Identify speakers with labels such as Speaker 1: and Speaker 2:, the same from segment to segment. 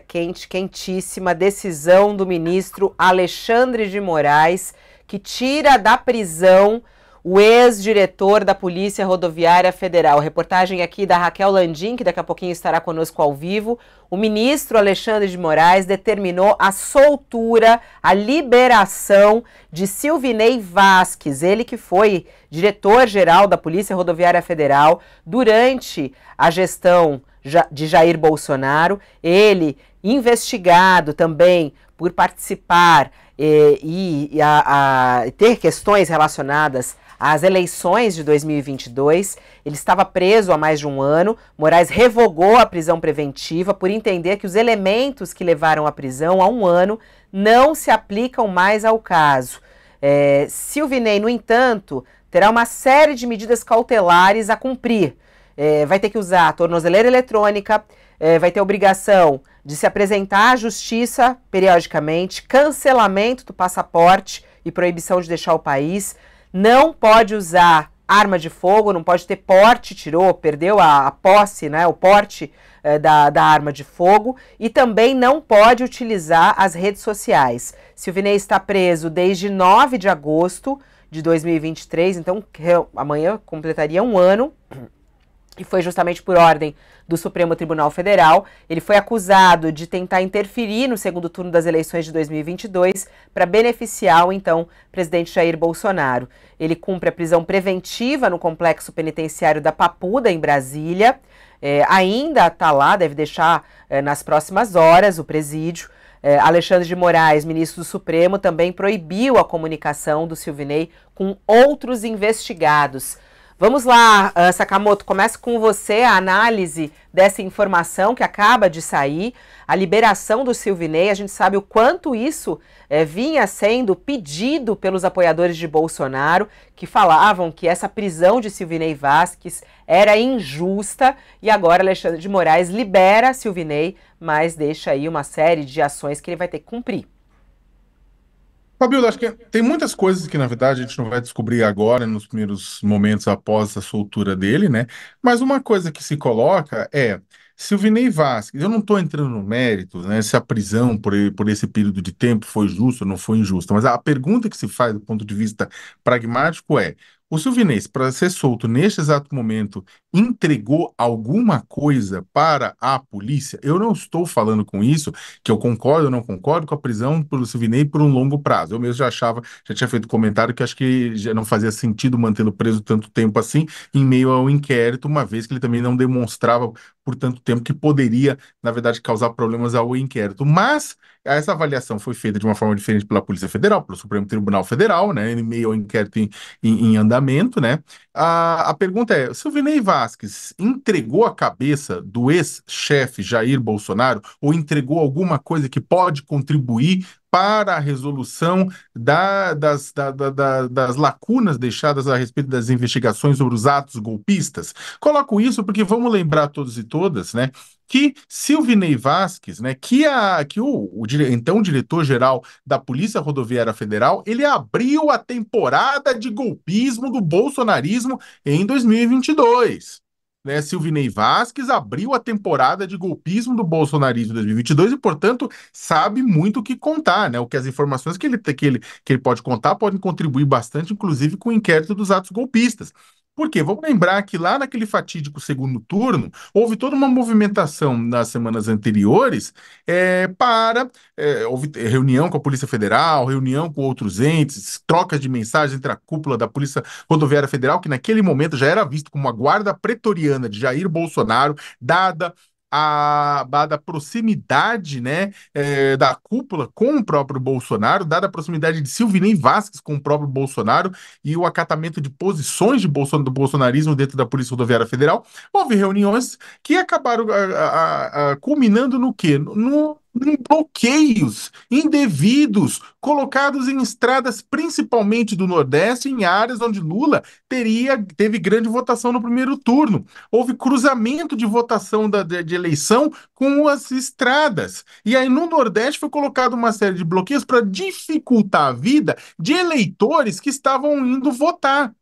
Speaker 1: quente, quentíssima decisão do ministro Alexandre de Moraes, que tira da prisão o ex-diretor da Polícia Rodoviária Federal. Reportagem aqui da Raquel Landim, que daqui a pouquinho estará conosco ao vivo. O ministro Alexandre de Moraes determinou a soltura, a liberação de Silvinei Vasques, ele que foi diretor-geral da Polícia Rodoviária Federal durante a gestão de Jair Bolsonaro. Ele investigado também por participar eh, e, a, a, ter questões relacionadas às eleições de 2022. Ele estava preso há mais de um ano. Moraes revogou a prisão preventiva por entender que os elementos que levaram à prisão há um ano não se aplicam mais ao caso. É, Silvinei, no entanto, terá uma série de medidas cautelares a cumprir. É, vai ter que usar a tornozeleira eletrônica, é, vai ter obrigação de se apresentar à justiça periodicamente, cancelamento do passaporte e proibição de deixar o país, não pode usar arma de fogo, não pode ter porte, tirou, perdeu a, a posse, né, o porte eh, da, da arma de fogo e também não pode utilizar as redes sociais. Silvinei está preso desde 9 de agosto de 2023, então amanhã completaria um ano e foi justamente por ordem do Supremo Tribunal Federal. Ele foi acusado de tentar interferir no segundo turno das eleições de 2022 para beneficiar o então presidente Jair Bolsonaro. Ele cumpre a prisão preventiva no complexo penitenciário da Papuda, em Brasília. É, ainda está lá, deve deixar é, nas próximas horas o presídio. É, Alexandre de Moraes, ministro do Supremo, também proibiu a comunicação do Silvinei com outros investigados. Vamos lá, ah, Sakamoto, começa com você a análise dessa informação que acaba de sair, a liberação do Silvinei. A gente sabe o quanto isso eh, vinha sendo pedido pelos apoiadores de Bolsonaro, que falavam que essa prisão de Silvinei Vasquez era injusta e agora Alexandre de Moraes libera Silvinei, mas deixa aí uma série de ações que ele vai ter que cumprir. Fabio, acho que tem muitas
Speaker 2: coisas que, na verdade, a gente não vai descobrir agora, nos primeiros momentos após a soltura dele, né? Mas uma coisa que se coloca é se o Vinei Vasquez, eu não estou entrando no mérito, né, se a prisão por, por esse período de tempo foi justa ou não foi injusta, mas a pergunta que se faz do ponto de vista pragmático é: o Silvinês, para ser solto neste exato momento, entregou alguma coisa para a polícia? Eu não estou falando com isso, que eu concordo ou não concordo com a prisão pelo Silvinei por um longo prazo. Eu mesmo já achava, já tinha feito comentário que acho que já não fazia sentido mantê-lo preso tanto tempo assim, em meio ao inquérito, uma vez que ele também não demonstrava por tanto tempo que poderia, na verdade, causar problemas ao inquérito. Mas essa avaliação foi feita de uma forma diferente pela Polícia Federal, pelo Supremo Tribunal Federal, né, em meio ao inquérito em, em, em andamento, né? A, a pergunta é: Silvinei Vasquez entregou a cabeça do ex-chefe Jair Bolsonaro ou entregou alguma coisa que pode contribuir para a resolução da, das, da, da, das, lacunas deixadas a respeito das investigações sobre os atos golpistas. Coloco isso porque vamos lembrar todos e todas, né? Que Silvinei Vasquez, né, que, a, que o, o então diretor-geral da Polícia Rodoviária Federal, ele abriu a temporada de golpismo do bolsonarismo em 2022 né, Silvinei Vasquez abriu a temporada de golpismo do bolsonarismo 2022 e, portanto, sabe muito o que contar, né? O que as informações que ele, que ele, que ele pode contar podem contribuir bastante, inclusive, com o inquérito dos atos golpistas. Por quê? Vamos lembrar que lá naquele fatídico segundo turno, houve toda uma movimentação nas semanas anteriores é, para. É, houve reunião com a Polícia Federal, reunião com outros entes, trocas de mensagens entre a cúpula da Polícia Rodoviária Federal, que naquele momento já era visto como a guarda pretoriana de Jair Bolsonaro, dada a, proximidade né, é, da cúpula com o próprio Bolsonaro, dada a proximidade de Silvinei Vasquez com o próprio Bolsonaro e o acatamento de posições de Bolson, do bolsonarismo dentro da Polícia Rodoviária Federal, houve reuniões que acabaram a, ah, a, ah, a, ah, culminando no quê? No, em bloqueios indevidos colocados em estradas principalmente do Nordeste, em áreas onde Lula teria teve grande votação no primeiro turno. Houve cruzamento de votação da, de, de eleição com as estradas. E aí no Nordeste foi colocado uma série de bloqueios para dificultar a vida de eleitores que estavam indo votar.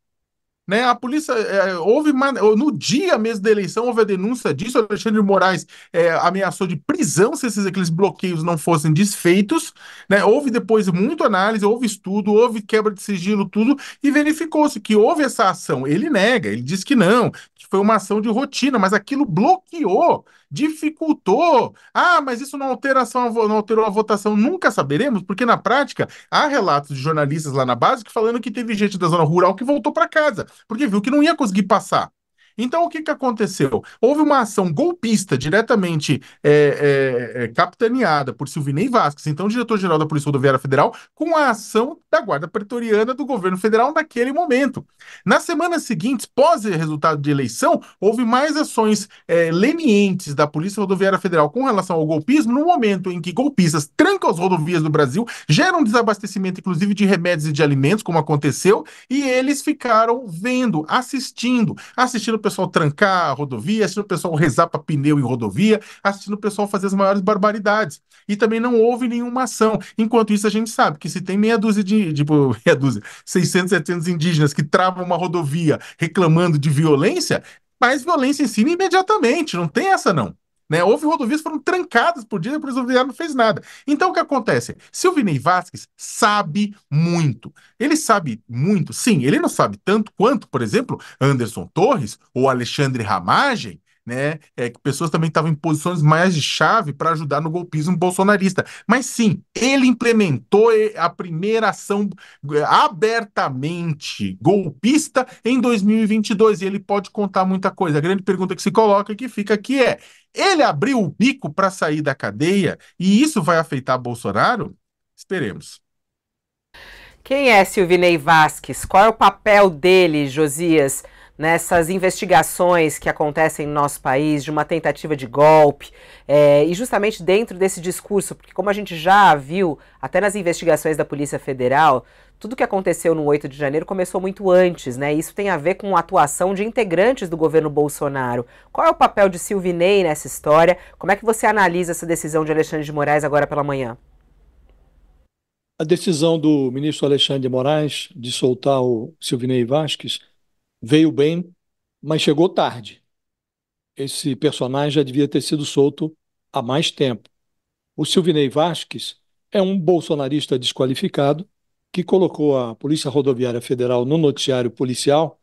Speaker 2: Né? A polícia é, houve uma, no dia mesmo da eleição houve a denúncia disso. Alexandre de Moraes é, ameaçou de prisão se esses aqueles bloqueios não fossem desfeitos. Né? Houve depois muita análise, houve estudo, houve quebra de sigilo, tudo e verificou-se que houve essa ação. Ele nega, ele diz que não, que foi uma ação de rotina, mas aquilo bloqueou dificultou. Ah, mas isso não, alteração, não alterou a votação. Nunca saberemos, porque na prática há relatos de jornalistas lá na base que falando que teve gente da zona rural que voltou para casa, porque viu que não ia conseguir passar. Então, o que, que aconteceu? Houve uma ação golpista diretamente é, é, é capitaneada por Silvinei Vasquez, então diretor-geral da Polícia Rodoviária Federal, com a ação da Guarda Pretoriana do governo federal naquele momento. Nas semanas seguintes, pós resultado de eleição, houve mais ações é, lenientes da Polícia Rodoviária Federal com relação ao golpismo, no momento em que golpistas trancam as rodovias do Brasil, geram desabastecimento, inclusive, de remédios e de alimentos, como aconteceu, e eles ficaram vendo, assistindo, assistindo assistindo o pessoal trancar a rodovia, assistindo o pessoal rezar para pneu em rodovia, assistindo o pessoal fazer as maiores barbaridades. E também não houve nenhuma ação. Enquanto isso, a gente sabe que se tem meia dúzia de, tipo, meia dúzia, 600, 700 indígenas que travam uma rodovia reclamando de violência, mais violência em cima imediatamente, não tem essa não. Né? Houve rodovias que foram trancadas por dia, depois o Viário não fez nada. Então o que acontece? Se o Vinícius Vasquez sabe muito, ele sabe muito, sim, ele não sabe tanto quanto, por exemplo, Anderson Torres ou Alexandre Ramagem, né? É, que pessoas também estavam em posições mais de chave para ajudar no golpismo bolsonarista. Mas sim, ele implementou eh, a primeira ação eh, abertamente golpista em 2022 e ele pode contar muita coisa. A grande pergunta que se coloca e que fica aqui é: ele abriu o bico para sair da cadeia e isso vai afetar Bolsonaro? Esperemos.
Speaker 1: Quem é Silvinei Vasques? Qual é o papel dele, Josias? nessas investigações que acontecem no nosso país de uma tentativa de golpe é, e justamente dentro desse discurso, porque como a gente já viu até nas investigações da Polícia Federal, tudo que aconteceu no 8 de janeiro começou muito antes, né? Isso tem a ver com a atuação de integrantes do governo Bolsonaro. Qual é o papel de Silvinei nessa história? Como é que você analisa essa decisão de Alexandre de Moraes agora pela manhã?
Speaker 3: A decisão do ministro Alexandre de Moraes de soltar o Silvinei Vasques veio bem, mas chegou tarde. Esse personagem já devia ter sido solto há mais tempo. O Silvinei Vasques é um bolsonarista desqualificado que colocou a Polícia Rodoviária Federal no noticiário policial,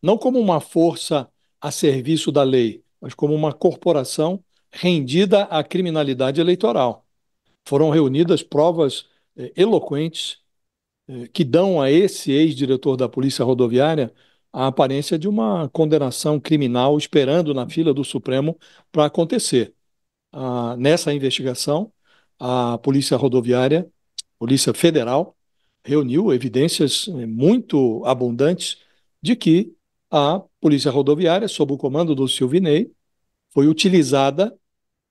Speaker 3: não como uma força a serviço da lei, mas como uma corporação rendida à criminalidade eleitoral. Foram reunidas provas eh, eloquentes eh, que dão a esse ex-diretor da Polícia Rodoviária a aparência de uma condenação criminal esperando na fila do Supremo para acontecer. Ah, nessa investigação, a Polícia Rodoviária, Polícia Federal, reuniu evidências eh, muito abundantes de que a Polícia Rodoviária, sob o comando do Silvinei, foi utilizada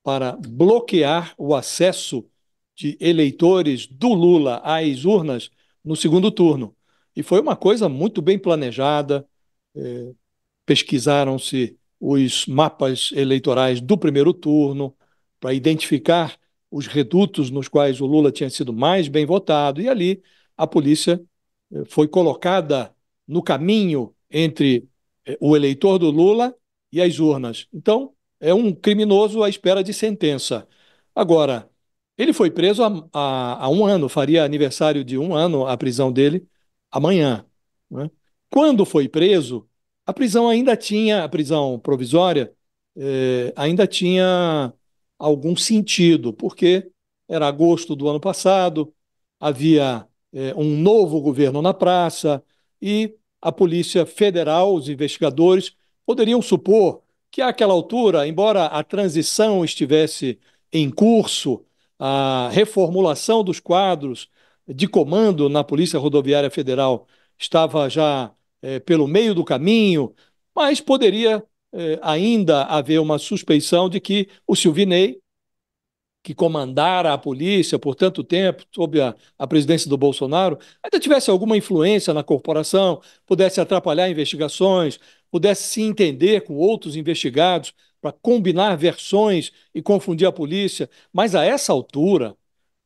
Speaker 3: para bloquear o acesso de eleitores do Lula às urnas no segundo turno. E foi uma coisa muito bem planejada. É, Pesquisaram-se os mapas eleitorais do primeiro turno para identificar os redutos nos quais o Lula tinha sido mais bem votado, e ali a polícia é, foi colocada no caminho entre é, o eleitor do Lula e as urnas. Então, é um criminoso à espera de sentença. Agora, ele foi preso há, há, há um ano, faria aniversário de um ano a prisão dele, amanhã. Né? Quando foi preso, a prisão ainda tinha, a prisão provisória, eh, ainda tinha algum sentido, porque era agosto do ano passado, havia eh, um novo governo na praça e a Polícia Federal, os investigadores, poderiam supor que àquela altura, embora a transição estivesse em curso, a reformulação dos quadros de comando na Polícia Rodoviária Federal estava já é, pelo meio do caminho, mas poderia é, ainda haver uma suspeição de que o Silvinei, que comandara a polícia por tanto tempo, sob a, a presidência do Bolsonaro, ainda tivesse alguma influência na corporação, pudesse atrapalhar investigações, pudesse se entender com outros investigados para combinar versões e confundir a polícia. Mas a essa altura,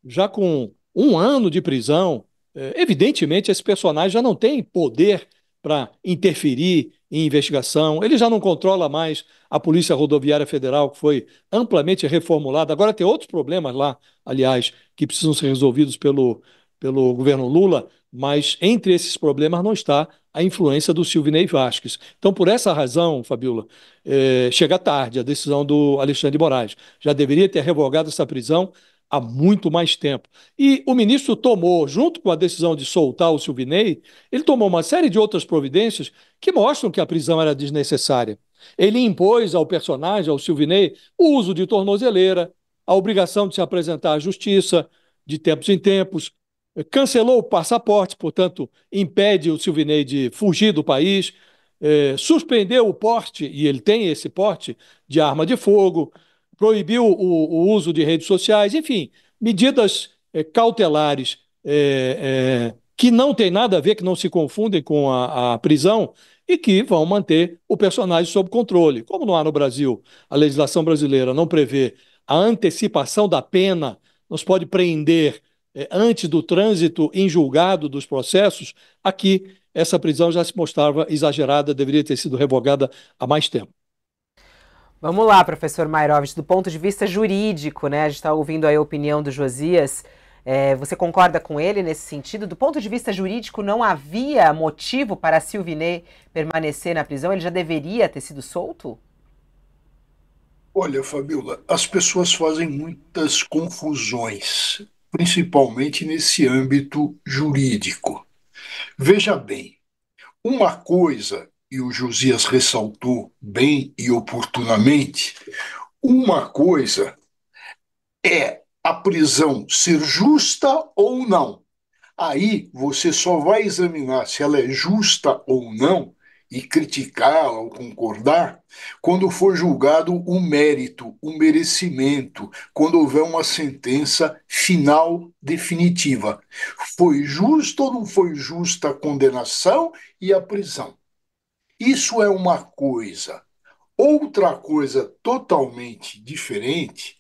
Speaker 3: já com um ano de prisão, é, evidentemente esse personagem já não tem poder para interferir em investigação, ele já não controla mais a Polícia Rodoviária Federal, que foi amplamente reformulada. Agora tem outros problemas lá, aliás, que precisam ser resolvidos pelo, pelo governo Lula, mas entre esses problemas não está a influência do Silvinei Vasquez. Então, por essa razão, Fabiola, é, chega tarde a decisão do Alexandre de Moraes. Já deveria ter revogado essa prisão há muito mais tempo. E o ministro tomou, junto com a decisão de soltar o Silvinei, ele tomou uma série de outras providências que mostram que a prisão era desnecessária. Ele impôs ao personagem, ao Silvinei, o uso de tornozeleira, a obrigação de se apresentar à justiça de tempos em tempos, cancelou o passaporte, portanto, impede o Silvinei de fugir do país, eh, suspendeu o porte, e ele tem esse porte, de arma de fogo, proibiu o, o uso de redes sociais, enfim, medidas é, cautelares é, que não tem nada a ver, que não se confundem com a, a prisão e que vão manter o personagem sob controle. Como não há no Brasil, a legislação brasileira não prevê a antecipação da pena, nós pode prender antes do trânsito em julgado dos processos, aqui essa prisão já se mostrava exagerada, deveria ter sido revogada há mais tempo.
Speaker 1: Vamos lá, professor Mairovich, do ponto de vista jurídico, né? A gente está ouvindo aí a opinião do Josias. É, você concorda com ele nesse sentido? Do ponto de vista jurídico, não havia motivo para Silvinei permanecer na prisão? Ele já deveria ter sido solto?
Speaker 4: Olha, Fabiola, as pessoas fazem muitas confusões, principalmente nesse âmbito jurídico. Veja bem, uma coisa e o Josias ressaltou bem e oportunamente, uma coisa é a prisão ser justa ou não. Aí você só vai examinar se ela é justa ou não e criticá-la ou concordar quando for julgado o mérito, o merecimento, quando houver uma sentença final definitiva. Foi justa ou não foi justa a condenação e a prisão? Isso é uma coisa. Outra coisa totalmente diferente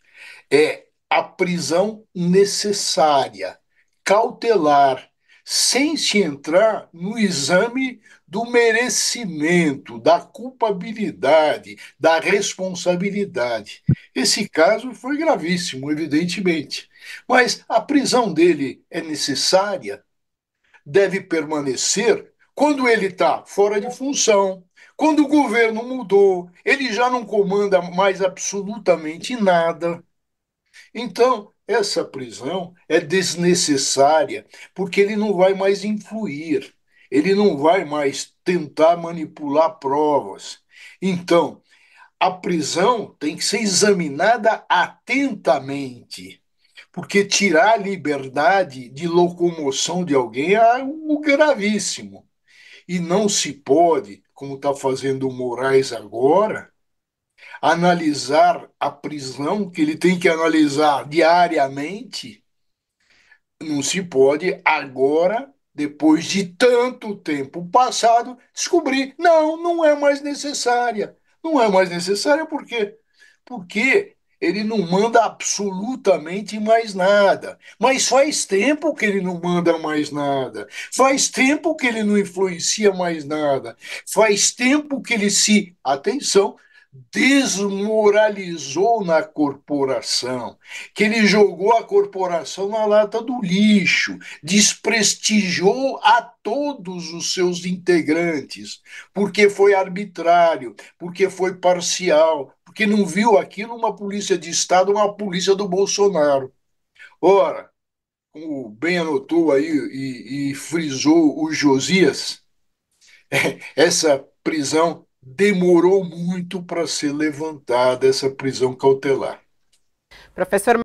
Speaker 4: é a prisão necessária, cautelar, sem se entrar no exame do merecimento, da culpabilidade, da responsabilidade. Esse caso foi gravíssimo, evidentemente, mas a prisão dele é necessária, deve permanecer quando ele está fora de função, quando o governo mudou, ele já não comanda mais absolutamente nada. Então, essa prisão é desnecessária, porque ele não vai mais influir, ele não vai mais tentar manipular provas. Então, a prisão tem que ser examinada atentamente, porque tirar a liberdade de locomoção de alguém é algo gravíssimo. E não se pode, como está fazendo o Moraes agora, analisar a prisão, que ele tem que analisar diariamente. Não se pode agora, depois de tanto tempo passado, descobrir. Não, não é mais necessária. Não é mais necessária por quê? Porque ele não manda absolutamente mais nada. Mas faz tempo que ele não manda mais nada. Faz tempo que ele não influencia mais nada. Faz tempo que ele se, atenção, desmoralizou na corporação, que ele jogou a corporação na lata do lixo, desprestigiou a todos os seus integrantes, porque foi arbitrário, porque foi parcial, porque não viu aquilo uma polícia de Estado, uma polícia do Bolsonaro. Ora, como bem anotou aí e, e frisou o Josias, essa prisão demorou muito para ser levantada, essa prisão cautelar. Professor